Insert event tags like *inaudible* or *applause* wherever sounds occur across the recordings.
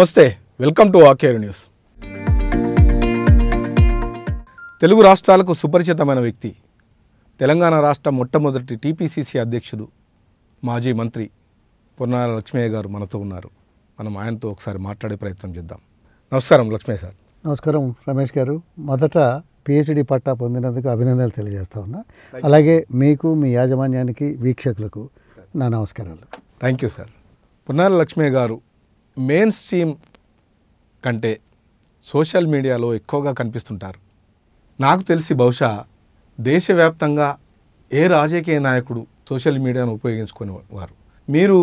నమస్తే welcome to Akeru news Telugu రాష్ట్రాలకు సుపరిచితమైన వ్యక్తి తెలంగాణ రాష్ట్ర మొట్టమొదటి టీపీసీసీ అధ్యక్షుడు మాజీ మంత్రి పొన్నాల లక్ష్మయ్య గారు మనతో ఉన్నారు మనం ఆయనతో ఒకసారి మాట్లాడే ప్రయత్నం చేద్దాం నమస్కారం లక్ష్మయ్య సార్ నమస్కారం రమేష్ గారు మొదట పిహెచ్డి పట్టా పొందినందుకు అభినందనలు తెలియజేస్తా ఉన్నా అలాగే మీకు మీ యాజమాన్యానికి వీక్షకులకు నా నమస్కారాలు thank you sir Punnala Lakshmaiah garu main stream కంటే సోషల్ మీడియాలో ఎక్కువగా కనిపిస్తుంటారు నాకు తెలిసి బహుశా దేశవ్యాప్తంగా ఏ రాజకీయ నాయకుడు సోషల్ మీడియాను ఉపయోగించుకునే వారు మీరు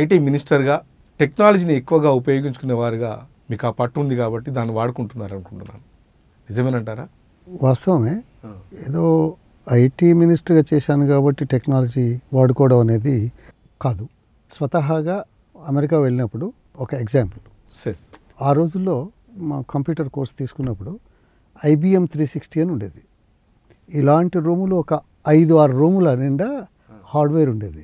ఐటీ మినిస్టర్గా టెక్నాలజీని ఎక్కువగా ఉపయోగించుకునేవారుగా మీకు ఆ పట్టు ఉంది కాబట్టి దాన్ని వాడుకుంటున్నారు అనుకుంటున్నాను నిజమేనంటారా వాస్తవమే ఏదో ఐటీ మినిస్టర్గా చేశాను కాబట్టి టెక్నాలజీ వాడుకోవడం అనేది కాదు స్వతహాగా అమెరికా వెళ్ళినప్పుడు ఒక ఎగ్జాంపుల్ ఆ రోజుల్లో మా కంప్యూటర్ కోర్స్ తీసుకున్నప్పుడు ఐబిఎం త్రీ సిక్స్టీ అని ఉండేది ఇలాంటి రూములు ఒక ఐదు ఆరు రూముల నిండా హార్డ్వేర్ ఉండేది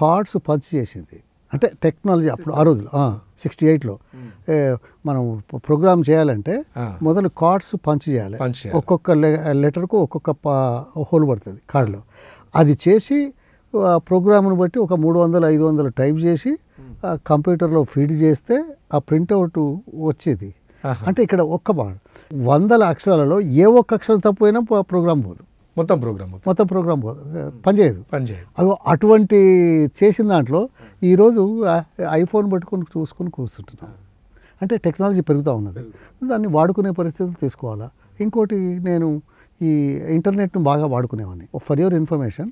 కార్డ్స్ పంచ్ చేసింది అంటే టెక్నాలజీ అప్పుడు ఆ రోజులు సిక్స్టీ ఎయిట్లో hmm. మనం ప్రోగ్రామ్ చేయాలంటే మొదలు కార్డ్స్ పంచ్ చేయాలి ఒక్కొక్క లెటర్కు ఒక్కొక్క హోల్ పడుతుంది కార్డులో అది చేసి ఆ ప్రోగ్రామ్ను బట్టి ఒక మూడు వందలు ఐదు వందలు టైప్ చేసి ఆ కంప్యూటర్లో ఫీడ్ చేస్తే ఆ ప్రింట్అవుట్ వచ్చేది అంటే ఇక్కడ ఒక్క మాట వందల అక్షరాలలో ఏ ఒక్క అక్షరం తప్పిపోయినా ప్రోగ్రామ్ పోదు మొత్తం ప్రోగ్రామ్ మొత్తం ప్రోగ్రామ్ పోదు పనిచేయదు పనిచేయదు అటువంటి చేసిన దాంట్లో ఈరోజు ఐఫోన్ పట్టుకొని చూసుకొని కూర్చుంటున్నాం అంటే టెక్నాలజీ పెరుగుతూ ఉన్నది దాన్ని వాడుకునే పరిస్థితులు తీసుకోవాలా ఇంకోటి నేను ఈ ఇంటర్నెట్ను బాగా వాడుకునేవాడిని for your information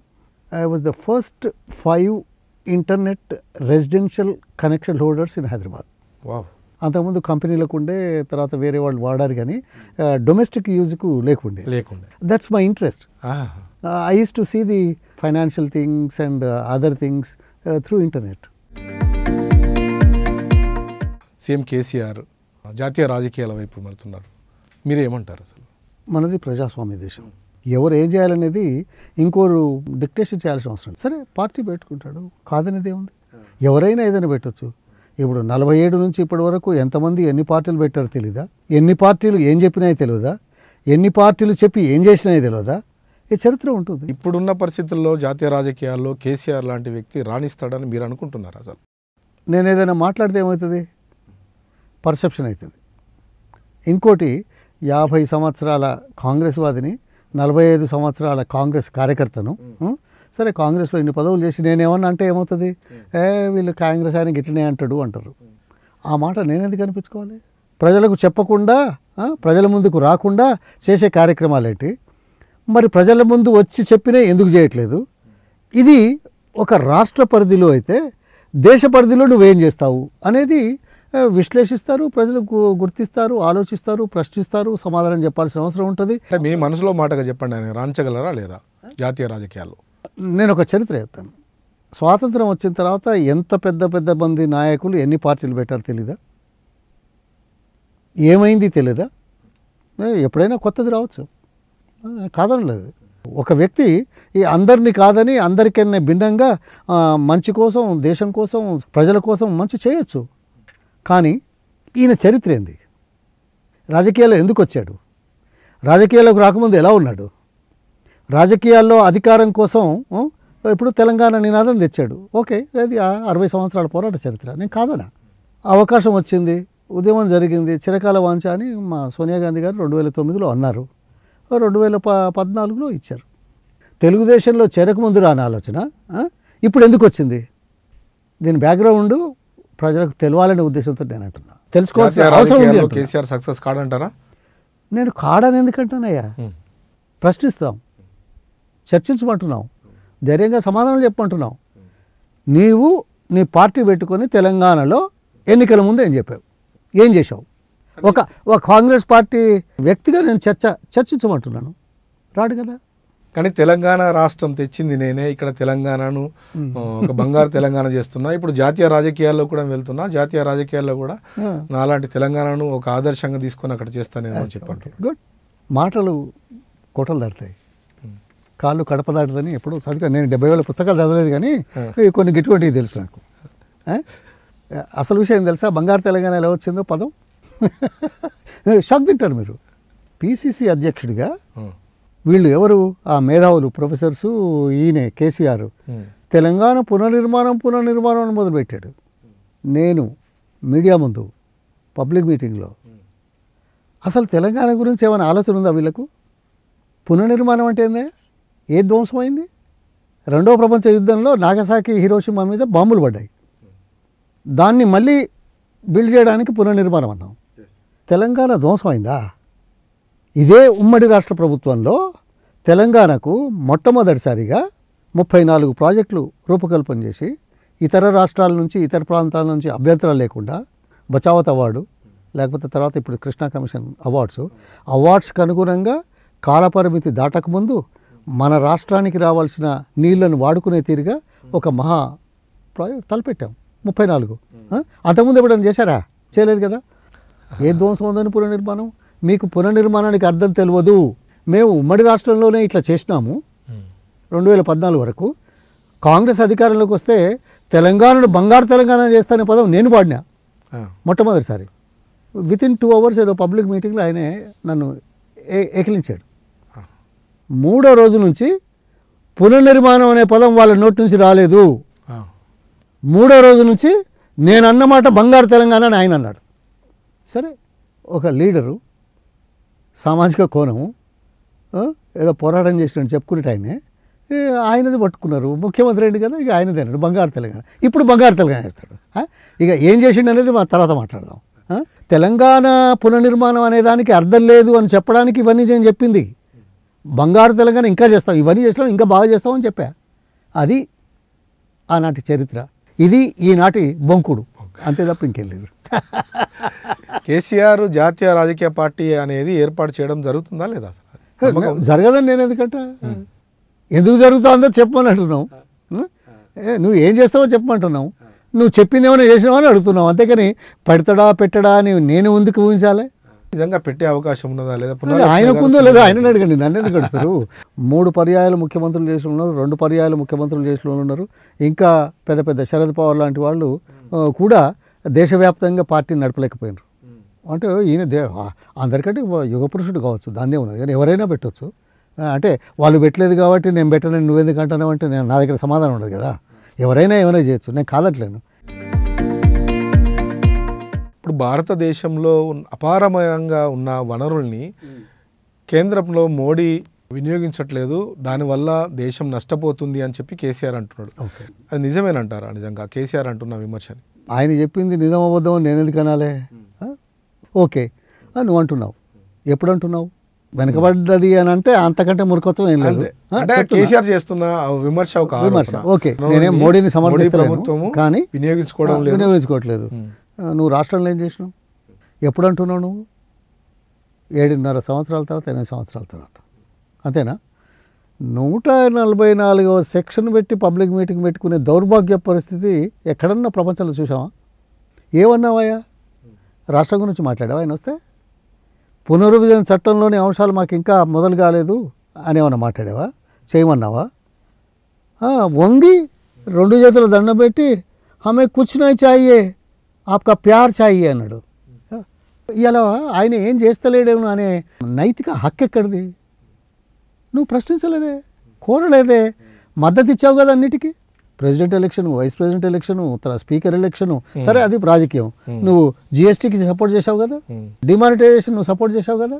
I was the first five internet residential connection holders in Hyderabad. Wow. అంతకుముందు కంపెనీలకు ఉండే తర్వాత వేరే వాళ్ళు వాడారు కానీ డొమెస్టిక్ యూజ్కు లేకుండే లేకుండే that's my interest I use to see the financial things and other things through internet CM KCR జాతీయ రాజకీయాల వైపు మడుతున్నారు మీరు ఏమంటారు అసలు మనది ప్రజాస్వామ్య దేశం ఎవరు ఏం చేయాలనేది ఇంకోరు డిక్టేషన్ చేయాల్సిన అవసరం సరే పార్టీ పెట్టుకుంటాడు కాదనేది ఏముంది ఎవరైనా ఏదైనా పెట్టచ్చు ఇప్పుడు నలభై ఏడు నుంచి ఇప్పటి వరకు ఎంతమంది ఎన్ని పార్టీలు పెట్టారో తెలియదా ఎన్ని పార్టీలు ఏం చెప్పినాయో తెలియదా ఎన్ని పార్టీలు చెప్పి ఏం చేసినాయో తెలియదా ఈ చరిత్ర ఉంటుంది ఇప్పుడున్న పరిస్థితుల్లో జాతీయ రాజకీయాల్లో కేసీఆర్ లాంటి వ్యక్తి రాణిస్తాడని మీరు అనుకుంటున్నారు అసలు నేను ఏదైనా మాట్లాడితే ఏమవుతుంది పర్సెప్షన్ అవుతుంది ఇంకోటి యాభై సంవత్సరాల కాంగ్రెస్ వాదిని నలభై ఐదు సంవత్సరాల కాంగ్రెస్ కార్యకర్తను సరే కాంగ్రెస్లో ఇన్ని పదవులు చేసి నేనేమన్నా అంటే ఏమవుతుంది ఏ వీళ్ళు కాంగ్రెస్ ఆయన గిట్టనే అంటాడు అంటారు ఆ మాట నేనెందుకు అనిపించుకోవాలి ప్రజలకు చెప్పకుండా ప్రజల ముందుకు రాకుండా చేసే కార్యక్రమాలు ఏంటి మరి ప్రజల ముందు వచ్చి చెప్పినా ఎందుకు చేయట్లేదు ఇది ఒక రాష్ట్ర పరిధిలో అయితే దేశ పరిధిలో నువ్వేం చేస్తావు అనేది విశ్లేషిస్తారు ప్రజలు గుర్తిస్తారు ఆలోచిస్తారు ప్రశ్నిస్తారు సమాధానం చెప్పాల్సిన అవసరం ఉంటుంది మీ మనసులో మాటగా చెప్పండి ఆయన రాంచగలరా లేదా జాతీయ రాజకీయాల్లో నేను ఒక చరిత్ర చెప్తాను స్వాతంత్రం వచ్చిన తర్వాత ఎంత పెద్ద పెద్ద మంది నాయకులు ఎన్ని పార్టీలు పెట్టారు తెలీదా ఏమైంది తెలీదా ఎప్పుడైనా కొత్తది రావచ్చు కాదనలేదు ఒక వ్యక్తి ఈ అందరినీ కాదని అందరికన్నా భిన్నంగా మంచి కోసం దేశం కోసం ప్రజల కోసం మంచి చేయొచ్చు కానీ ఈయన చరిత్ర ఏంది రాజకీయాల్లో ఎందుకు వచ్చాడు రాజకీయాల్లోకి రాకముందు ఎలా ఉన్నాడు రాజకీయాల్లో అధికారం కోసం ఇప్పుడు తెలంగాణ నినాదం తెచ్చాడు ఓకే అది అరవై సంవత్సరాల పోరాట చరిత్ర నేను కాదనా అవకాశం వచ్చింది ఉద్యమం జరిగింది చిరకాల వాంఛ అని మా సోనియా గాంధీ గారు రెండు వేల తొమ్మిదిలో అన్నారు రెండు వేల ప పద్నాలుగులో ఇచ్చారు తెలుగుదేశంలో చెరకముందు రాని ఆలోచన ఇప్పుడు ఎందుకు వచ్చింది దీని బ్యాక్గ్రౌండ్ ప్రజలకు తెలియాలనే ఉద్దేశంతో నేను అంటున్నా తెలుసుకోవాల్సిన అవసరం ఉంది కేసీఆర్ సక్సెస్ కాడంటారా నేను కాడని ఎందుకంటానయ్యా ప్రశ్నిస్తాం చర్చించమంటున్నాం ధైర్యంగా సమాధానం చెప్పమంటున్నాం నీవు నీ పార్టీ పెట్టుకొని తెలంగాణలో ఎన్నికల ముందు ఏం చెప్పావు ఏం చేసావు ఒక కాంగ్రెస్ పార్టీ వ్యక్తిగా నేను చర్చ చర్చించమంటున్నాను రాడు కదా కానీ తెలంగాణ రాష్ట్రం తెచ్చింది నేనే ఇక్కడ తెలంగాణను ఒక బంగారు తెలంగాణ చేస్తున్నా ఇప్పుడు జాతీయ రాజకీయాల్లో కూడా వెళ్తున్నా జాతీయ రాజకీయాల్లో కూడా నాలాంటి తెలంగాణను ఒక ఆదర్శంగా తీసుకొని అక్కడ నేను చెప్పండి గుడ్ మాటలు కోటలు దాటుతాయి కాళ్ళు కడప దాటుదని ఎప్పుడు చదివా నేను డెబ్బై వేల పుస్తకాలు చదవలేదు కానీ కొన్ని గిటువంటివి తెలుసు నాకు అసలు విషయం తెలుసా బంగారు తెలంగాణ ఎలా వచ్చిందో పదం *laughs* షాక్ తింటారు మీరు పిసిసి అధ్యక్షుడిగా వీళ్ళు ఎవరు ఆ మేధావులు ప్రొఫెసర్సు ఈయనే కేసీఆర్ తెలంగాణ పునర్నిర్మాణం పునర్నిర్మాణం అని మొదలుపెట్టాడు నేను మీడియా ముందు పబ్లిక్ మీటింగ్లో అసలు తెలంగాణ గురించి ఏమైనా ఆలోచన ఉందా వీళ్ళకు పునర్నిర్మాణం అంటే ఏందే ఏ ధ్వంసమైంది రెండో ప్రపంచ యుద్ధంలో నాగసాకి హీరోషిమ మీద బాంబులు పడ్డాయి దాన్ని మళ్ళీ బిల్డ్ చేయడానికి పునర్నిర్మాణం అన్నాం తెలంగాణ ధ్వంసమైందా ఇదే ఉమ్మడి రాష్ట్ర ప్రభుత్వంలో తెలంగాణకు మొట్టమొదటిసారిగా ముప్పై నాలుగు ప్రాజెక్టులు రూపకల్పన చేసి ఇతర రాష్ట్రాల నుంచి ఇతర ప్రాంతాల నుంచి అభ్యంతరాలు లేకుండా బచావత్ అవార్డు లేకపోతే తర్వాత ఇప్పుడు కృష్ణా కమిషన్ అవార్డ్స్ అవార్డ్స్కి అనుగుణంగా కాలపరిమితి దాటకముందు మన రాష్ట్రానికి రావాల్సిన నీళ్లను వాడుకునే తీరుగా ఒక మహా ప్రాజెక్ట్ తలపెట్టాం ముప్పై నాలుగు అంతకుముందు ఎప్పుడైనా చేశారా చేయలేదు కదా ఏ ధ్వంసం ఉందని పునర్నిర్మాణం మీకు పునర్నిర్మాణానికి అర్థం తెలియదు మేము ఉమ్మడి రాష్ట్రంలోనే ఇట్లా చేసినాము రెండు వేల పద్నాలుగు వరకు కాంగ్రెస్ అధికారంలోకి వస్తే తెలంగాణను బంగారు తెలంగాణ చేస్తానే పదం నేను వాడినా మొట్టమొదటిసారి విత్ ఇన్ టూ అవర్స్ ఏదో పబ్లిక్ మీటింగ్లో ఆయనే నన్ను ఏకిలించాడు మూడో రోజు నుంచి పునర్నిర్మాణం అనే పదం వాళ్ళ నోటి నుంచి రాలేదు మూడో రోజు నుంచి నేను అన్నమాట బంగారు తెలంగాణ అని ఆయన అన్నాడు సరే ఒక లీడరు సామాజిక కోణం ఏదో పోరాటం చేసినట్టు చెప్పుకునే టైమే ఆయనది పట్టుకున్నారు ముఖ్యమంత్రి అండి కదా ఇక ఆయనది అన్నాడు బంగారు తెలంగాణ ఇప్పుడు బంగారు తెలంగాణ చేస్తాడు ఇక ఏం చేసిండు అనేది మా తర్వాత మాట్లాడదాం తెలంగాణ పునర్నిర్మాణం అనే దానికి అర్థం లేదు అని చెప్పడానికి ఇవన్నీ నేను చెప్పింది బంగారు తెలంగాణ ఇంకా చేస్తాం ఇవన్నీ చేస్తాం ఇంకా బాగా చేస్తామని చెప్పా అది ఆనాటి చరిత్ర ఇది ఈనాటి బొంకుడు అంతే తప్ప ఇంకేం లేదు *laughs* కేసీఆర్ జాతీయ రాజకీయ పార్టీ అనేది ఏర్పాటు చేయడం జరుగుతుందా లేదా అసలు జరగదని నేను ఎందుకంట ఎందుకు జరుగుతుందో చెప్పమని అంటున్నావు నువ్వు ఏం చేస్తావో చెప్పమంటున్నావు నువ్వు చెప్పింది ఏమైనా చేసినావు అని అడుగుతున్నావు అంతేకాని పెడతాడా పెట్టడా అని నేను ముందుకు ఊహించాలి నిజంగా పెట్టే అవకాశం ఉన్నదా లేదా ఉందో లేదా ఆయన అడగండి నన్ను ఎందుకు అడుగుతారు మూడు పర్యాయాలు ముఖ్యమంత్రులు చేసిన ఉన్నారు రెండు పర్యాయాలు ముఖ్యమంత్రులు చేసిన ఉన్నారు ఇంకా పెద్ద పెద్ద శరద్ పవార్ లాంటి వాళ్ళు కూడా దేశవ్యాప్తంగా పార్టీని నడపలేకపోయినారు అంటే ఈయన దే అందరికంటే యుగ పురుషుడు కావచ్చు దాన్నే ఉన్నది కానీ ఎవరైనా పెట్టవచ్చు అంటే వాళ్ళు పెట్టలేదు కాబట్టి నేను పెట్టలేను ఎందుకు అంటున్నావు అంటే నేను నా దగ్గర సమాధానం ఉండదు కదా ఎవరైనా ఏమైనా చేయొచ్చు నేను కాదట్లేను ఇప్పుడు భారతదేశంలో అపారమయంగా ఉన్న వనరుల్ని కేంద్రంలో మోడీ వినియోగించట్లేదు దానివల్ల దేశం నష్టపోతుంది అని చెప్పి కేసీఆర్ అంటున్నాడు అది నిజమేనంటారా నిజంగా కేసీఆర్ అంటున్న విమర్శని ఆయన చెప్పింది నిజం అబద్ధం నేను ఎందుకు అనాలే ఓకే నువ్వు అంటున్నావు ఎప్పుడు అంటున్నావు వెనకబడ్డది అని అంటే అంతకంటే మురకత్వం ఏం లేదు కేసీఆర్ చేస్తున్న విమర్శ విమర్శ ఓకే నేనే మోడీని సమర్థిస్తాను కానీ వినియోగించుకోవడం వినియోగించుకోవట్లేదు నువ్వు రాష్ట్రంలో ఏం చేసినావు ఎప్పుడు అంటున్నావు నువ్వు ఏడున్నర సంవత్సరాల తర్వాత ఎనిమిది సంవత్సరాల తర్వాత అంతేనా నూట నలభై నాలుగవ సెక్షన్ పెట్టి పబ్లిక్ మీటింగ్ పెట్టుకునే దౌర్భాగ్య పరిస్థితి ఎక్కడన్నా ప్రపంచంలో చూసావా ఏమన్నావయ్యా రాష్ట్రం గురించి మాట్లాడావు ఆయన వస్తే పునర్విభజన చట్టంలోని అంశాలు మాకు ఇంకా మొదలు కాలేదు అని ఏమన్నా మాట్లాడావా చేయమన్నావా వంగి రెండు చేతుల దండం పెట్టి ఆమె కూర్చునే చాయే ఆప్కా ప్యార్ చాయే అన్నాడు ఇలా ఆయన ఏం చేస్తలేడేమో అనే నైతిక హక్కు ఎక్కడిది నువ్వు ప్రశ్నించలేదే కోరలేదే మద్దతు ఇచ్చావు కదా అన్నిటికీ president election vice president election తర్వాత స్పీకర్ ఎలక్షన్ hmm. సరే అది రాజకీయం hmm. నువ్వు జిఎస్టీకి సపోర్ట్ చేసావు కదా hmm. డిమానిటైజేషన్ నువ్వు సపోర్ట్ చేసావు కదా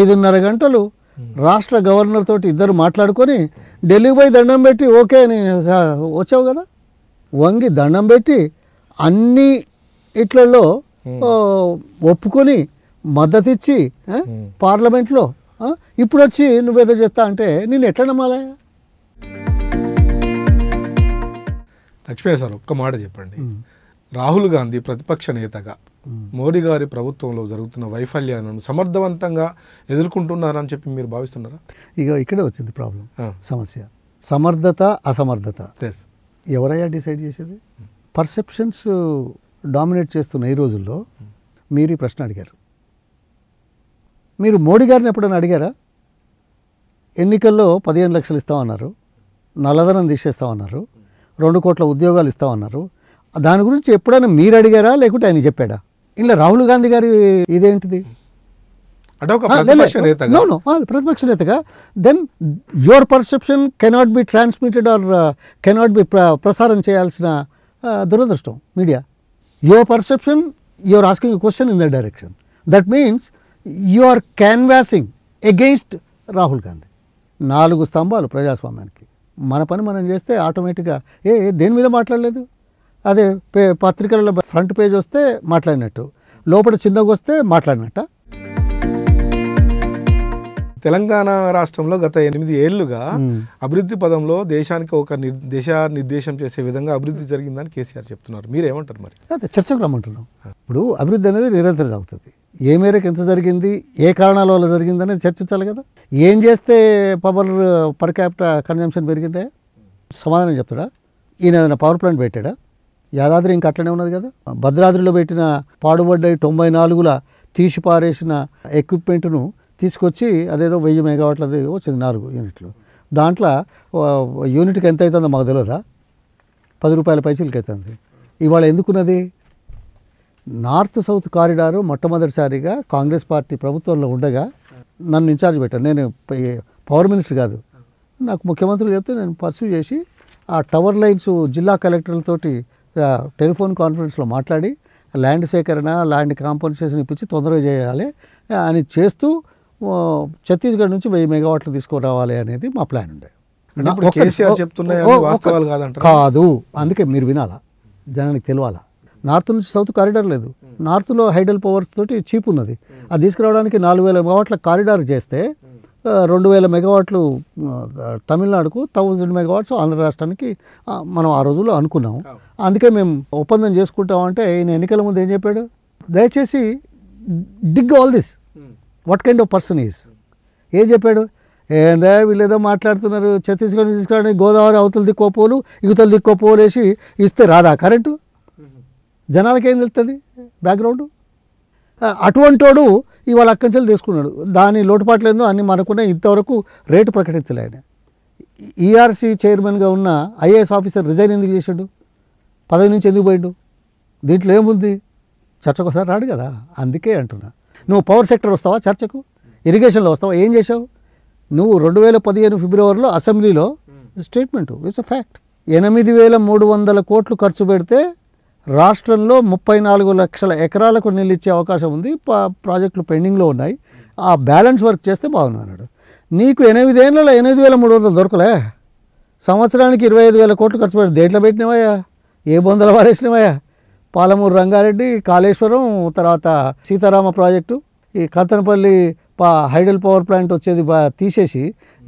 ఐదున్నర గంటలు రాష్ట్ర గవర్నర్ తోటి ఇద్దరు మాట్లాడుకొని ఢిల్లీ పోయి దండం పెట్టి ఓకే అని వచ్చావు కదా వంగి దండం పెట్టి అన్ని ఇట్లలో ఒప్పుకొని మద్దతిచ్చి పార్లమెంట్లో ఇప్పుడు వచ్చి నువ్వేదో చేస్తా అంటే నేను ఎట్లా నమ్మాలయా లక్ష్మీ సార్ ఒక్క మాట చెప్పండి రాహుల్ గాంధీ ప్రతిపక్ష నేతగా మోడీ గారి ప్రభుత్వంలో జరుగుతున్న వైఫల్యాలను సమర్థవంతంగా ఎదుర్కొంటున్నారని చెప్పి మీరు భావిస్తున్నారా ఇక ఇక్కడే వచ్చింది ప్రాబ్లం సమస్య సమర్థత అసమర్థత ఎవరయ్యా డిసైడ్ చేసేది పర్సెప్షన్స్ డామినేట్ చేస్తున్న ఈ రోజుల్లో మీరు ఈ ప్రశ్న అడిగారు మీరు మోడీ గారిని ఎప్పుడైనా అడిగారా ఎన్నికల్లో పదిహేను లక్షలు ఇస్తామన్నారు నల్లధనం తీసేస్తామన్నారు రెండు కోట్ల ఉద్యోగాలు ఇస్తామన్నారు దాని గురించి ఎప్పుడైనా మీరు అడిగారా లేకుంటే ఆయన చెప్పాడా ఇలా రాహుల్ గాంధీ గారి ఇదేంటిది ప్రతిపక్ష నేతగా then your perception cannot be transmitted or cannot be ప్రసారం చేయాల్సిన దురదృష్టం media your perception your asking question in the direction that means you are canvassing against Rahul Gandhi నాలుగు స్తంభాలు ప్రజాస్వామ్యానికి మన పని మనం చేస్తే ఆటోమేటిక్గా ఏ దేని మీద మాట్లాడలేదు అదే పే పత్రికలలో ఫ్రంట్ పేజ్ వస్తే మాట్లాడినట్టు లోపల చిన్నగా వస్తే మాట్లాడినట్ట తెలంగాణ రాష్ట్రంలో గత ఎనిమిది ఏళ్లుగా అభివృద్ధి పదంలో దేశానికి ఒక దేశ నిర్దేశం చేసే విధంగా అభివృద్ధి జరిగిందని కేసీఆర్ చెప్తున్నారు మీరేమంటారు మరి అదే చర్చకు రమ్మంటున్నాం ఇప్పుడు అభివృద్ధి అనేది నిరంతరం సాగుతుంది ఏ మేరకు ఎంత జరిగింది ఏ కారణాల వల్ల జరిగింది అనేది చర్చించాలి కదా ఏం చేస్తే పవర్ పర్ క్యాపిట కన్జంప్షన్ పెరిగిందే సమాధానం చెప్తాడా ఈయన పవర్ ప్లాంట్ పెట్టాడా యాదాద్రి ఇంకా అట్లనే ఉన్నది కదా భద్రాద్రిలో పెట్టిన పాడుబడ్డ తొంభై నాలుగుల తీసి పారేసిన ఎక్విప్మెంట్ను తీసుకొచ్చి అదేదో వెయ్యి మెగావాట్లది వచ్చింది నాలుగు యూనిట్లు దాంట్లో యూనిట్కి ఎంత అవుతుందో మాకు తెలియదా పది రూపాయల పైసలకి అవుతుంది ఇవాళ ఎందుకున్నది నార్త్ సౌత్ కారిడారు మొట్టమొదటిసారిగా కాంగ్రెస్ పార్టీ ప్రభుత్వంలో ఉండగా నన్ను ఇన్ఛార్జ్ పెట్టాను నేను పవర్ మినిస్టర్ కాదు నాకు ముఖ్యమంత్రులు చెప్తే నేను పర్సూ చేసి ఆ టవర్ లైన్స్ జిల్లా కలెక్టర్లతోటి టెలిఫోన్ కాన్ఫరెన్స్లో మాట్లాడి ల్యాండ్ సేకరణ ల్యాండ్ కాంపన్సేషన్ ఇప్పించి తొందరగా చేయాలి అని చేస్తూ ఛత్తీస్గఢ్ నుంచి వెయ్యి మెగావాట్లు తీసుకురావాలి అనేది మా ప్లాన్ ఉండే కాదు అందుకే మీరు వినాలా జనానికి తెలియాలా నార్త్ నుంచి సౌత్ కారిడార్ లేదు నార్త్లో హైడల్ పవర్స్ తోటి చీప్ ఉన్నది అది తీసుకురావడానికి నాలుగు వేల మెగావాట్ల కారిడార్ చేస్తే రెండు వేల మెగావాట్లు తమిళనాడుకు థౌజండ్ మెగావాట్స్ ఆంధ్ర రాష్ట్రానికి మనం ఆ రోజుల్లో అనుకున్నాం అందుకే మేము ఒప్పందం చేసుకుంటామంటే ఈయన ఎన్నికల ముందు ఏం చెప్పాడు దయచేసి dig all this what kind of person is ఏం చెప్పాడు ఏందా వీళ్ళేదో మాట్లాడుతున్నారు ఛత్తీస్గఢ్ తీసుకురావడానికి గోదావరి అవతల దిక్కువ పోలు ఇవతల దిక్కువ పోలేసి ఇస్తే రాదా కరెంటు జనాలకి ఏం తెలుస్తుంది బ్యాక్గ్రౌండ్ అటువంటోడు ఇవాళ అక్కంచెలు తీసుకున్నాడు దాని లోటుపాట్లు ఏందో అన్ని మనకునే ఇంతవరకు రేటు ప్రకటించలే ఆయన ఈఆర్సీ e చైర్మన్గా ఉన్న ఐఏఎస్ ఆఫీసర్ రిజైన్ ఎందుకు చేశాడు పదవి నుంచి ఎందుకు పోయాడు దీంట్లో ఏముంది చర్చకు ఒకసారి రాడు కదా అందుకే అంటున్నా నువ్వు పవర్ సెక్టర్ వస్తావా చర్చకు ఇరిగేషన్లో వస్తావా ఏం చేసావు నువ్వు రెండు వేల పదిహేను ఫిబ్రవరిలో అసెంబ్లీలో స్టేట్మెంటు ఇట్స్ అ ఫ్యాక్ట్ ఎనిమిది వేల మూడు వందల కోట్లు ఖర్చు పెడితే రాష్ట్రంలో ముప్పై నాలుగు లక్షల ఎకరాలకు నీళ్ళు ఇచ్చే అవకాశం ఉంది ప్రాజెక్టులు పెండింగ్లో ఉన్నాయి ఆ బ్యాలెన్స్ వర్క్ చేస్తే బాగుంది అన్నాడు నీకు ఎనిమిది ఏళ్ళ ఎనిమిది వేల మూడు వందలు దొరకలే సంవత్సరానికి ఇరవై ఐదు వేల కోట్లు ఖర్చు పెట్టి దేంట్లో పెట్టినవయ్యా ఏ బొందల పారేసినవయ్యా పాలమూరు రంగారెడ్డి కాళేశ్వరం తర్వాత సీతారామ ప్రాజెక్టు ఈ కత్తనపల్లి పా హైడల్ పవర్ ప్లాంట్ వచ్చేది బా తీసేసి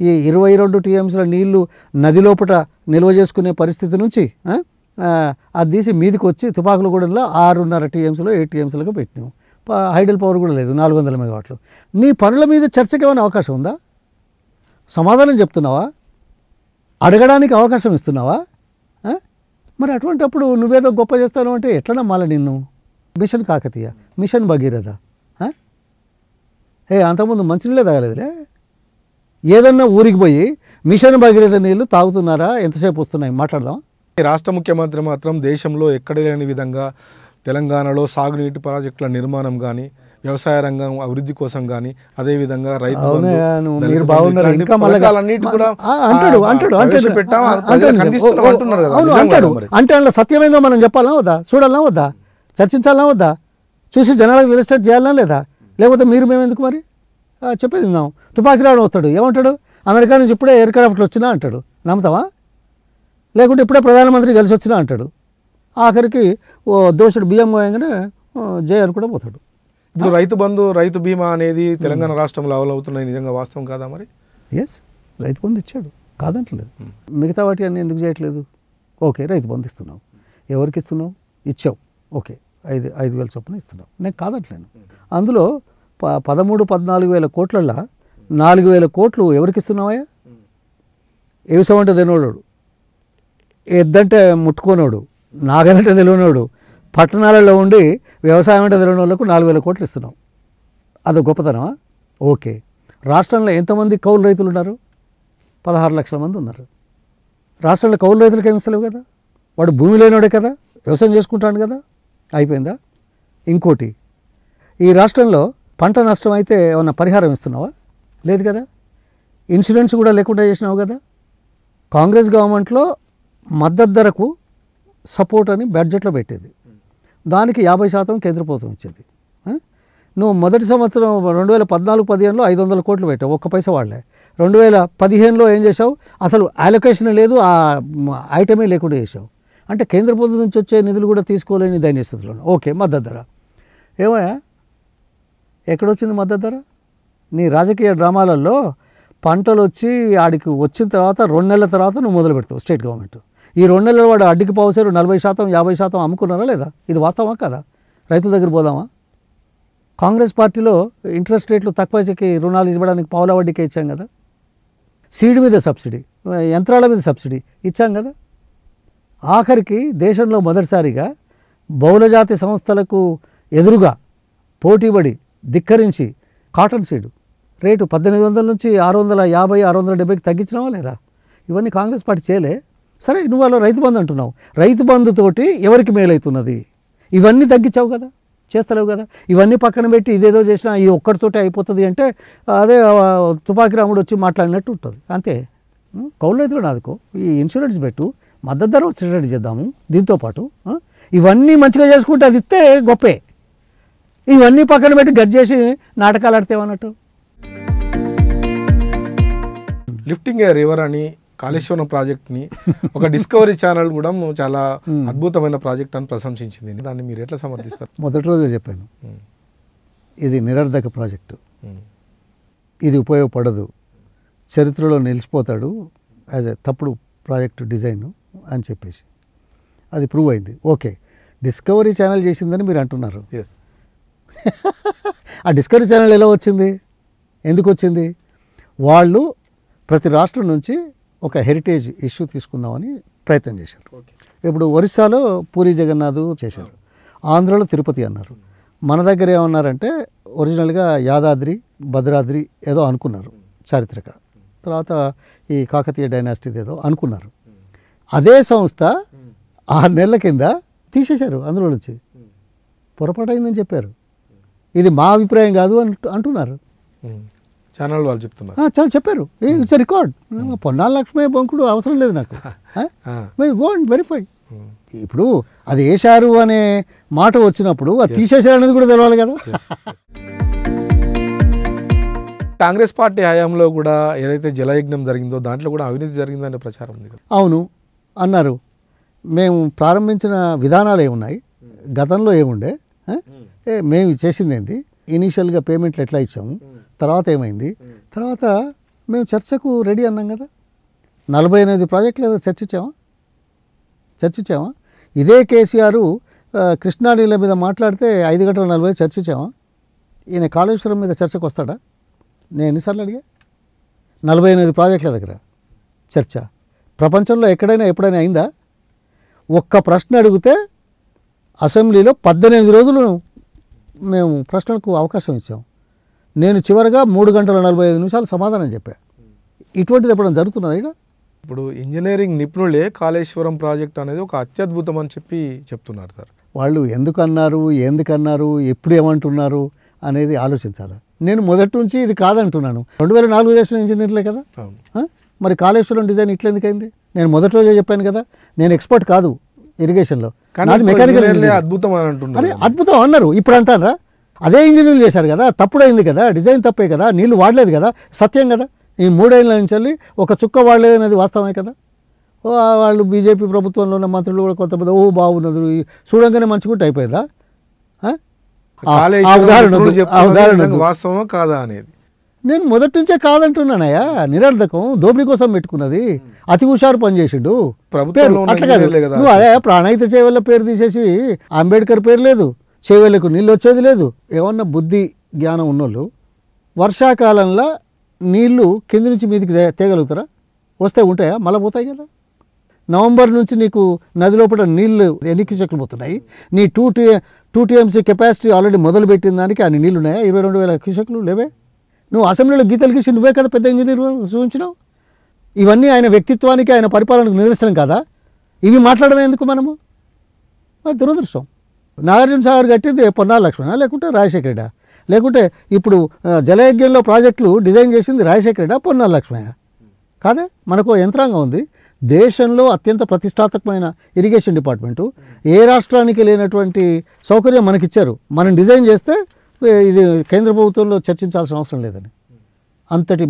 ఈ ఇరవై రెండు టీఎంసీల నీళ్లు నది లోపల నిల్వ చేసుకునే పరిస్థితి నుంచి అది తీసి మీదికి వచ్చి తుపాకులగూడెంలో ఆరున్నర టీఎంసీలో ఎయిట్ టీఎంసీలకు పెట్టినాము హైడల్ పవర్ కూడా లేదు నాలుగు వందల మెగావాట్లు నీ పనుల మీద చర్చకి ఏమైనా అవకాశం ఉందా సమాధానం చెప్తున్నావా అడగడానికి అవకాశం ఇస్తున్నావా మరి అప్పుడు నువ్వేదో గొప్ప చేస్తాను అంటే ఎట్లా నమ్మాలి నిన్ను మిషన్ కాకతీయ మిషన్ భగీరథ ఏ అంతకుముందు మంచినీళ్ళే తాగలేదులే ఏదన్నా ఊరికి పోయి మిషన్ భగీరథ నీళ్ళు తాగుతున్నారా ఎంతసేపు వస్తున్నాయి మాట్లాడదాం రాష్ట్ర ముఖ్యమంత్రి మాత్రం దేశంలో ఎక్కడ లేని విధంగా తెలంగాణలో సాగునీటి ప్రాజెక్టుల నిర్మాణం కానీ వ్యవసాయ రంగం అభివృద్ధి కోసం కానీ అదేవిధంగా రైతు మీరు బాగున్నారు ఇంకా అంటాడు అంటాడు అంటాడు అంటాడు అంటే అందులో సత్యమైందో మనం చెప్పాలా వద్దా చూడాలా వద్దా చర్చించాలా వద్దా చూసి జనాలకు రిజిస్టర్ చేయాలా లేదా లేకపోతే మీరు మేము ఎందుకు మరి చెప్పేది విన్నాం తుపాకి రావడం వస్తాడు ఏమంటాడు అమెరికా నుంచి ఇప్పుడే ఎయిర్క్రాఫ్ట్లు వచ్చినా అంటాడు నమ్ముతావా లేకుంటే ఇప్పుడే ప్రధానమంత్రి కలిసి వచ్చినా అంటాడు ఆఖరికి ఓ దోషుడు బియ్యం పోయంగానే జై కూడా పోతాడు ఇప్పుడు రైతు బంధు రైతు బీమా అనేది తెలంగాణ రాష్ట్రంలో అవుతున్నాయి నిజంగా వాస్తవం కాదా మరి ఎస్ రైతు బంధు ఇచ్చాడు కాదంటలేదు మిగతా వాటి అన్నీ ఎందుకు చేయట్లేదు ఓకే రైతు బంధు ఇస్తున్నావు ఎవరికి ఇస్తున్నావు ఇచ్చావు ఓకే ఐదు ఐదు వేల చొప్పున ఇస్తున్నావు నేను కాదట్లేను అందులో ప పదమూడు పద్నాలుగు వేల కోట్లల్లో నాలుగు వేల కోట్లు ఎవరికి ఇస్తున్నావా అంటే తినోడు ఎద్దంటే ముట్టుకోనోడు నాగనంటే తెలియనోడు పట్టణాలలో ఉండి వ్యవసాయం అంటే తెలియని వాళ్ళకు నాలుగు వేల కోట్లు ఇస్తున్నాం అది గొప్పతనమా ఓకే రాష్ట్రంలో ఎంతమంది కౌలు రైతులు ఉన్నారు పదహారు లక్షల మంది ఉన్నారు రాష్ట్రంలో కౌలు రైతులకు ఏమిస్తలేవు కదా వాడు భూమి లేనివాడే కదా వ్యవసాయం చేసుకుంటాడు కదా అయిపోయిందా ఇంకోటి ఈ రాష్ట్రంలో పంట నష్టం అయితే ఏమన్నా పరిహారం ఇస్తున్నావా లేదు కదా ఇన్సూరెన్స్ కూడా లేకుండా చేసినావు కదా కాంగ్రెస్ గవర్నమెంట్లో మద్దతు ధరకు సపోర్ట్ అని బడ్జెట్లో పెట్టేది దానికి యాభై శాతం కేంద్ర ప్రభుత్వం ఇచ్చేది నువ్వు మొదటి సంవత్సరం రెండు వేల పద్నాలుగు పదిహేనులో ఐదు వందల కోట్లు పెట్టావు ఒక్క పైసా వాళ్ళే రెండు వేల పదిహేనులో ఏం చేసావు అసలు అలొకేషన్ లేదు ఆ ఐటమే లేకుండా చేసావు అంటే కేంద్ర ప్రభుత్వం నుంచి వచ్చే నిధులు కూడా తీసుకోలేని దైన్య స్థితిలో ఓకే మద్దతు ధర ఏమయ్యా ఎక్కడొచ్చింది మద్దతు ధర నీ రాజకీయ డ్రామాలలో పంటలు వచ్చి ఆడికి వచ్చిన తర్వాత రెండు నెలల తర్వాత నువ్వు మొదలు పెడతావు స్టేట్ గవర్నమెంట్ ఈ రెండు నెలల వాడు అడ్డుకి పోవసేరు నలభై శాతం యాభై శాతం అమ్ముకున్నారా లేదా ఇది వాస్తవా కదా రైతుల దగ్గర పోదామా కాంగ్రెస్ పార్టీలో ఇంట్రెస్ట్ రేట్లు తక్కువ చెక్కి రుణాలు ఇవ్వడానికి పావుల వడ్డీకే ఇచ్చాం కదా సీడ్ మీద సబ్సిడీ యంత్రాల మీద సబ్సిడీ ఇచ్చాం కదా ఆఖరికి దేశంలో మొదటిసారిగా బహుళజాతి సంస్థలకు ఎదురుగా పోటీబడి ధిక్కరించి కాటన్ సీడు రేటు పద్దెనిమిది వందల నుంచి ఆరు వందల యాభై ఆరు వందల డెబ్బైకి తగ్గించినావా లేదా ఇవన్నీ కాంగ్రెస్ పార్టీ చేయలే సరే నువ్వు అలా రైతు బంధు అంటున్నావు రైతు బంధుతోటి ఎవరికి మేలవుతున్నది ఇవన్నీ తగ్గించావు కదా చేస్తలేవు కదా ఇవన్నీ పక్కన పెట్టి ఇదేదో చేసినా ఈ ఒక్కడితోటి అయిపోతుంది అంటే అదే తుపాకి రాముడు వచ్చి మాట్లాడినట్టు ఉంటుంది అంతే కౌలు రైతులు నాదుకో ఈ ఇన్సూరెన్స్ పెట్టు మద్దతు ధర వచ్చేటట్టు చేద్దాము దీంతో పాటు ఇవన్నీ మంచిగా చేసుకుంటే అది ఇస్తే గొప్పే ఇవన్నీ పక్కన పెట్టి గట్ చేసి నాటకాలు ఆడితేవన్నట్టు లిఫ్టింగ్ రివర్ అని కాళేశ్వరం ప్రాజెక్ట్ని ఒక డిస్కవరీ ఛానల్ కూడా చాలా అద్భుతమైన ప్రాజెక్ట్ అని ప్రశంసించింది దాన్ని మీరు ఎట్లా సమర్థిస్తారు మొదటి రోజే చెప్పాను ఇది నిరర్ధక ప్రాజెక్టు ఇది ఉపయోగపడదు చరిత్రలో నిలిచిపోతాడు యాజ్ ఎ తప్పుడు ప్రాజెక్టు డిజైన్ అని చెప్పేసి అది ప్రూవ్ అయింది ఓకే డిస్కవరీ ఛానల్ చేసిందని మీరు అంటున్నారు *laughs* ఆ డిస్కవరీ ఛానల్ ఎలా వచ్చింది ఎందుకు వచ్చింది వాళ్ళు ప్రతి రాష్ట్రం నుంచి ఒక హెరిటేజ్ ఇష్యూ తీసుకుందామని ప్రయత్నం చేశారు ఇప్పుడు ఒరిస్సాలో పూరి జగన్నాథ్ చేశారు ఆంధ్రలో తిరుపతి అన్నారు మన దగ్గర ఏమన్నారంటే ఒరిజినల్గా యాదాద్రి భద్రాద్రి ఏదో అనుకున్నారు చారిత్రక తర్వాత ఈ కాకతీయ డైనాసిటీది ఏదో అనుకున్నారు అదే సంస్థ ఆ నెలల కింద తీసేశారు అందులో నుంచి పొరపాటైందని చెప్పారు ఇది మా అభిప్రాయం కాదు అంటున్నారు ఛానల్ వాళ్ళు చెప్తున్నారు చాలా చెప్పారు ఇట్స్ రికార్డ్ పొన్నాల లక్ష్మయ్య బంకుడు అవసరం లేదు నాకు *laughs* మై గో అండ్ వెరిఫై ఇప్పుడు అది వేశారు అనే మాట వచ్చినప్పుడు అది తీసేశారు అనేది కూడా తెలవాలి కదా కాంగ్రెస్ పార్టీ హయాంలో కూడా ఏదైతే జలయజ్ఞం జరిగిందో దాంట్లో కూడా అవినీతి జరిగిందనే ప్రచారం ఉంది అవును అన్నారు మేము ప్రారంభించిన విధానాలు ఏమున్నాయి hmm. గతంలో ఏముండే hmm. మేము చేసింది ఏంటి ఇనీషియల్గా పేమెంట్లు ఎట్లా ఇచ్చాము hmm. తర్వాత ఏమైంది తర్వాత మేము చర్చకు రెడీ అన్నాం కదా నలభై ఎనిమిది ప్రాజెక్టులు ఏదో చర్చించామా చర్చించామా ఇదే కేసీఆర్ కృష్ణానీల మీద మాట్లాడితే ఐదు గంటల నలభై చర్చించామా ఈయన కాళేశ్వరం మీద చర్చకు వస్తాడా నేను ఎన్నిసార్లు అడిగా నలభై ఎనిమిది ప్రాజెక్టుల దగ్గర చర్చ ప్రపంచంలో ఎక్కడైనా ఎప్పుడైనా అయిందా ఒక్క ప్రశ్న అడిగితే అసెంబ్లీలో పద్దెనిమిది రోజులు మేము ప్రశ్నలకు అవకాశం ఇచ్చాము నేను చివరిగా మూడు గంటల నలభై ఐదు నిమిషాలు సమాధానం చెప్పా ఇటువంటిది ఎప్పుడైనా జరుగుతున్నది ఇక్కడ ఇప్పుడు ఇంజనీరింగ్ నిపుణులే కాళేశ్వరం ప్రాజెక్ట్ అనేది ఒక అత్యద్భుతం అని చెప్పి చెప్తున్నారు సార్ వాళ్ళు ఎందుకు అన్నారు ఎందుకన్నారు ఎప్పుడు ఏమంటున్నారు అనేది ఆలోచించాలి నేను మొదటి నుంచి ఇది కాదంటున్నాను రెండు వేల నాలుగు చేసిన ఇంజనీర్లే కదా మరి కాళేశ్వరం డిజైన్ ఇట్లా ఎందుకు అయింది నేను మొదటి రోజే చెప్పాను కదా నేను ఎక్స్పర్ట్ కాదు ఇరిగేషన్లో మెకానికల్ అద్భుతం అని అంటున్నారు అదే అద్భుతం అన్నారు ఇప్పుడు అంటారా అదే ఇంజనీర్లు చేశారు కదా తప్పుడైంది కదా డిజైన్ తప్పే కదా నీళ్ళు వాడలేదు కదా సత్యం కదా ఈ మూడేళ్ళ నుంచి ఒక చుక్క వాడలేదు అనేది వాస్తవమే కదా వాళ్ళు బీజేపీ ప్రభుత్వంలో ఉన్న మంత్రులు కూడా కొంతమంది ఓ బాగున్నది చూడంగానే మంచుకుంటే అయిపోయిందా వాస్తవం కాదా అనేది నేను మొదటి నుంచే కాదంటున్నానయ్యా నిరర్ధకం దోపిడీ కోసం పెట్టుకున్నది అతి హుషారు పనిచేసిండు ప్రభుత్వం అట్లా కాదు నువ్వు అదే ప్రాణహిత చేయవల్ల పేరు తీసేసి అంబేద్కర్ పేరు లేదు చేవేళ్ళకు నీళ్ళు వచ్చేది లేదు ఏమన్నా బుద్ధి జ్ఞానం ఉన్నోళ్ళు వర్షాకాలంలో నీళ్లు కింది నుంచి మీదికి తేగలుగుతారా వస్తే ఉంటాయా మళ్ళీ పోతాయి కదా నవంబర్ నుంచి నీకు నది లోపల నీళ్లు ఎన్ని క్యూసెక్లు పోతున్నాయి నీ two T two TMC capacity already మొదలుపెట్టిన దానికి అన్ని నీళ్ళు ఉన్నాయా ఇరవై రెండు వేల క్యూసెక్లు లేవే నువ్వు అసెంబ్లీలో గీతలు గీసి నువ్వే కదా పెద్ద ఇంజనీర్ సూచించినావు ఇవన్నీ ఆయన వ్యక్తిత్వానికి ఆయన పరిపాలనకు నిదర్శనం కదా ఇవి మాట్లాడమే ఎందుకు మనము దురదృష్టం నాగార్జున సాగర్ కట్టింది పొన్నా లక్ష్మణ లేకుంటే రాజశేఖరడా లేకుంటే ఇప్పుడు జలయజ్ఞంలో ప్రాజెక్టులు డిజైన్ చేసింది రాజశేఖరడా పొన్నా లక్ష్మయ్య కాదే మనకు యంత్రాంగం ఉంది దేశంలో అత్యంత ప్రతిష్టాత్మకమైన ఇరిగేషన్ డిపార్ట్మెంటు ఏ రాష్ట్రానికి లేనటువంటి సౌకర్యం మనకిచ్చారు మనం డిజైన్ చేస్తే ఇది కేంద్ర ప్రభుత్వంలో చర్చించాల్సిన అవసరం లేదని అంతటి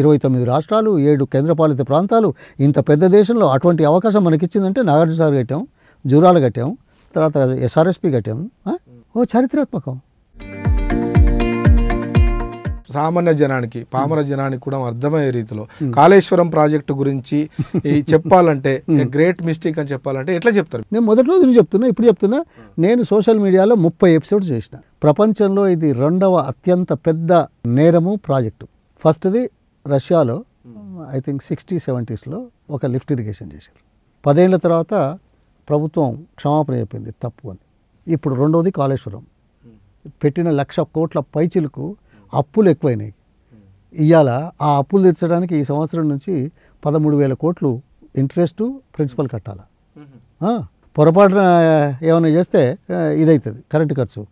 ఇరవై తొమ్మిది రాష్ట్రాలు ఏడు కేంద్రపాలిత ప్రాంతాలు ఇంత పెద్ద దేశంలో అటువంటి అవకాశం మనకిచ్చిందంటే నాగార్జున సాగర్ కట్టాం జూరాలు కట్టాం తర్వాత ఎస్ఆర్ఎస్పి కట్టాము ఓ చారిత్రాత్మకం సామాన్య జనానికి పామర hmm. జనానికి కూడా అర్థమయ్యే రీతిలో hmm. కాళేశ్వరం ప్రాజెక్టు గురించి hmm. చెప్పాలంటే గ్రేట్ మిస్టేక్ అని చెప్పాలంటే ఎట్లా చెప్తారు నేను మొదటి రోజు చెప్తున్నా ఇప్పుడు చెప్తున్నా నేను సోషల్ మీడియాలో ముప్పై ఎపిసోడ్స్ చేసిన ప్రపంచంలో ఇది రెండవ అత్యంత పెద్ద నేరము ప్రాజెక్టు ఫస్ట్ది రష్యాలో ఐ థింక్ సిక్స్టీ సెవెంటీస్లో ఒక లిఫ్ట్ ఇరిగేషన్ చేశారు పదేళ్ల తర్వాత ప్రభుత్వం క్షమాపణ చెప్పింది తప్పు అని ఇప్పుడు రెండవది కాళేశ్వరం పెట్టిన లక్ష కోట్ల పైచిలకు అప్పులు ఎక్కువైనాయి ఇవాళ ఆ అప్పులు తీర్చడానికి ఈ సంవత్సరం నుంచి పదమూడు వేల కోట్లు ఇంట్రెస్ట్ ప్రిన్సిపల్ కట్టాల పొరపాటున ఏమైనా చేస్తే ఇదైతుంది కరెంటు ఖర్చు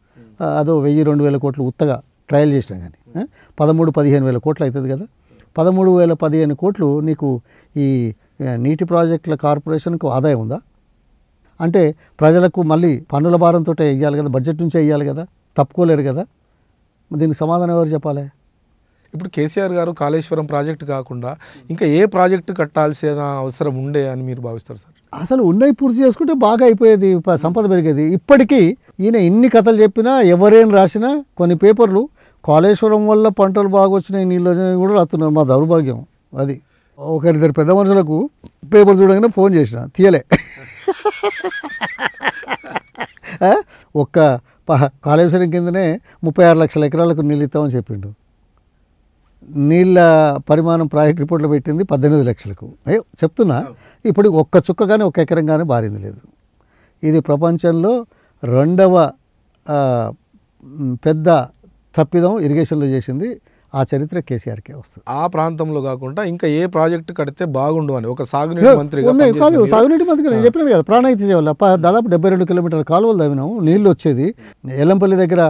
అదో వెయ్యి రెండు వేల కోట్లు ఉత్తగా ట్రయల్ చేసినా కానీ పదమూడు పదిహేను వేల కోట్లు అవుతుంది కదా పదమూడు వేల పదిహేను కోట్లు నీకు ఈ నీటి ప్రాజెక్టుల కార్పొరేషన్కు ఆదాయం ఉందా అంటే ప్రజలకు మళ్ళీ పన్నుల భారంతో వేయాలి కదా బడ్జెట్ నుంచే వేయాలి కదా తప్పుకోలేరు కదా దీనికి సమాధానం ఎవరు చెప్పాలి ఇప్పుడు కేసీఆర్ గారు కాళేశ్వరం ప్రాజెక్టు కాకుండా ఇంకా ఏ ప్రాజెక్టు కట్టాల్సిన అవసరం ఉండే అని మీరు భావిస్తారు సార్ అసలు ఉన్నాయి పూర్తి చేసుకుంటే బాగా అయిపోయేది సంపద పెరిగేది ఇప్పటికీ ఈయన ఇన్ని కథలు చెప్పినా ఎవరేం రాసినా కొన్ని పేపర్లు కాళేశ్వరం వల్ల పంటలు బాగా వచ్చినాయి నీళ్ళు కూడా రాస్తున్నారు మా దౌర్భాగ్యం అది ఒకరిద్దరు పెద్ద మనుషులకు పేపర్ చూడగానే ఫోన్ చేసిన తీయలే ఒక్క కాళేశ్వరం కిందనే ముప్పై ఆరు లక్షల ఎకరాలకు నీళ్ళు ఇస్తామని చెప్పిండు నీళ్ళ పరిమాణం ప్రాజెక్ట్ రిపోర్ట్లో పెట్టింది పద్దెనిమిది లక్షలకు అయ్యో చెప్తున్నా ఇప్పుడు ఒక్క చుక్క కానీ ఒక ఎకరం కానీ బారింది లేదు ఇది ప్రపంచంలో రెండవ పెద్ద తప్పిదం ఇరిగేషన్లో చేసింది ఆ చరిత్ర కేసీఆర్కే వస్తుంది ఆ ప్రాంతంలో కాకుండా ఇంకా ఏ ప్రాజెక్ట్ కడితే బాగుండు అని ఒక సాగునీటి మంత్రి కాదు మంత్రి నేను చెప్పినాను కదా ప్రాణాయితీ చేయాలి దాదాపు డెబ్బై రెండు కిలోమీటర్ల కాలువలు తవ్వినాము నీళ్లు వచ్చేది ఎల్లంపల్లి దగ్గర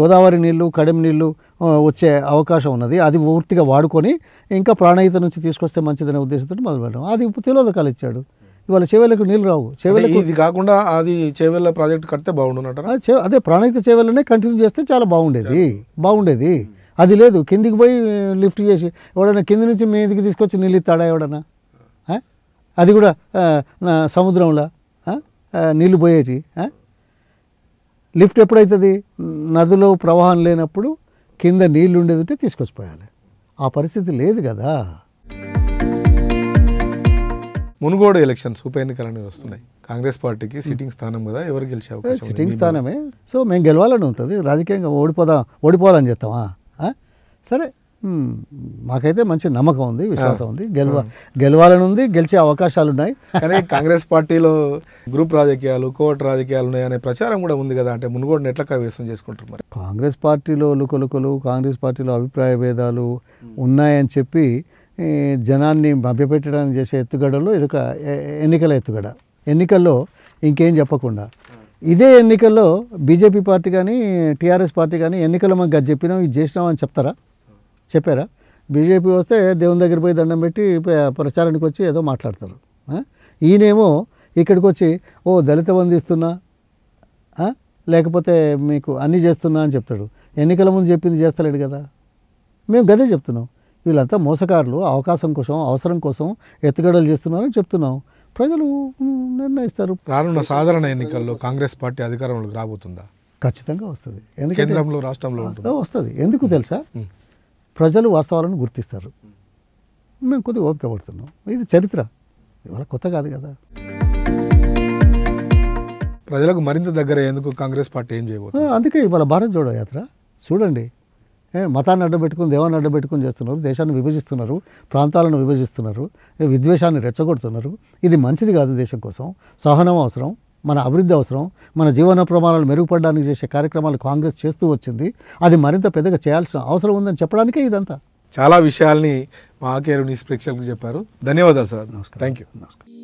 గోదావరి నీళ్లు కడెం నీళ్లు వచ్చే అవకాశం ఉన్నది అది పూర్తిగా వాడుకొని ఇంకా ప్రాణాయిత నుంచి తీసుకొస్తే మంచిదనే ఉద్దేశంతో మొదలు పెట్టడం అది తెలియదు ఇచ్చాడు ఇవాళ చేవేళ్ళకు నీళ్ళు రావు చేవేలకు ఇది కాకుండా అది చేవేళ్ళ ప్రాజెక్ట్ కడితే బాగుండు అదే ప్రాణాయిత చేవేళ్ళనే కంటిన్యూ చేస్తే చాలా బాగుండేది బాగుండేది అది లేదు కిందికి పోయి లిఫ్ట్ చేసి ఎవడన్నా కింది నుంచి మీదికి తీసుకొచ్చి నిలుస్తాడా ఎవడన్నా అది కూడా సముద్రంలో నీళ్ళు పోయేటి లిఫ్ట్ ఎప్పుడైతుంది నదిలో ప్రవాహం లేనప్పుడు కింద నీళ్ళు ఉండేది ఉంటే తీసుకొచ్చిపోయాలి ఆ పరిస్థితి లేదు కదా మునుగోడు ఎలక్షన్స్ ఉప ఎన్నికలు వస్తున్నాయి కాంగ్రెస్ పార్టీకి సిట్టింగ్ స్థానం కదా ఎవరు గెలిచావు సిట్టింగ్ స్థానమే సో మేము గెలవాలని ఉంటుంది రాజకీయంగా ఓడిపోదాం ఓడిపోవాలని చెప్తామా సరే మాకైతే మంచి నమ్మకం ఉంది విశ్వాసం ఉంది గెలవ గెలవాలని ఉంది గెలిచే అవకాశాలు ఉన్నాయి కానీ కాంగ్రెస్ పార్టీలో గ్రూప్ రాజకీయాలు కోట్ రాజకీయాలు ఉన్నాయి అనే ప్రచారం కూడా ఉంది కదా అంటే మునుగోడుని ఎట్లా కవేశం చేసుకుంటారు మరి కాంగ్రెస్ పార్టీలో లుకలుకలు కాంగ్రెస్ పార్టీలో అభిప్రాయ భేదాలు ఉన్నాయని చెప్పి జనాన్ని మభ్యపెట్టడానికి చేసే ఎత్తుగడలో ఇదొక ఎన్నికల ఎత్తుగడ ఎన్నికల్లో ఇంకేం చెప్పకుండా ఇదే ఎన్నికల్లో బీజేపీ పార్టీ కానీ టీఆర్ఎస్ పార్టీ కానీ ఎన్నికల మాకు గది చెప్పినాం ఇది చేసినాం అని చెప్తారా చెప్పారా బీజేపీ వస్తే దేవుని దగ్గర పోయి దండం పెట్టి ప్రచారానికి వచ్చి ఏదో మాట్లాడతారు ఈయనేమో ఇక్కడికి వచ్చి ఓ దళిత బంధిస్తున్నా లేకపోతే మీకు అన్నీ చేస్తున్నా అని చెప్తాడు ఎన్నికల ముందు చెప్పింది చేస్తలేడు కదా మేము గదే చెప్తున్నాం వీళ్ళంతా మోసకారులు అవకాశం కోసం అవసరం కోసం ఎత్తుగడలు చేస్తున్నారని చెప్తున్నాం ప్రజలు నిర్ణయిస్తారు రానున్న సాధారణ ఎన్నికల్లో కాంగ్రెస్ పార్టీ అధికారంలోకి రాబోతుందా ఖచ్చితంగా వస్తుంది కేంద్రంలో రాష్ట్రంలో వస్తుంది ఎందుకు తెలుసా ప్రజలు వాస్తవాలను గుర్తిస్తారు మేము కొద్దిగా ఓపిక పడుతున్నాం ఇది చరిత్ర ఇవాళ కొత్త కాదు కదా ప్రజలకు మరింత దగ్గర ఎందుకు కాంగ్రెస్ పార్టీ ఏం చేయబోతుంది అందుకే ఇవాళ భారత్ జోడో యాత్ర చూడండి మతాన్ని అడ్డబెట్టుకుని దేవాన్ని అడ్డబెట్టుకుని చేస్తున్నారు దేశాన్ని విభజిస్తున్నారు ప్రాంతాలను విభజిస్తున్నారు విద్వేషాన్ని రెచ్చగొడుతున్నారు ఇది మంచిది కాదు దేశం కోసం సహనం అవసరం మన అభివృద్ధి అవసరం మన జీవన ప్రమాణాలు మెరుగుపడడానికి చేసే కార్యక్రమాలు కాంగ్రెస్ చేస్తూ వచ్చింది అది మరింత పెద్దగా చేయాల్సిన అవసరం ఉందని చెప్పడానికే ఇదంతా చాలా విషయాల్ని మా ఆకేరు న్యూస్ ప్రేక్షకులకు చెప్పారు ధన్యవాదాలు సార్ నమస్కారం థ్యాంక్ యూ నమస్కారం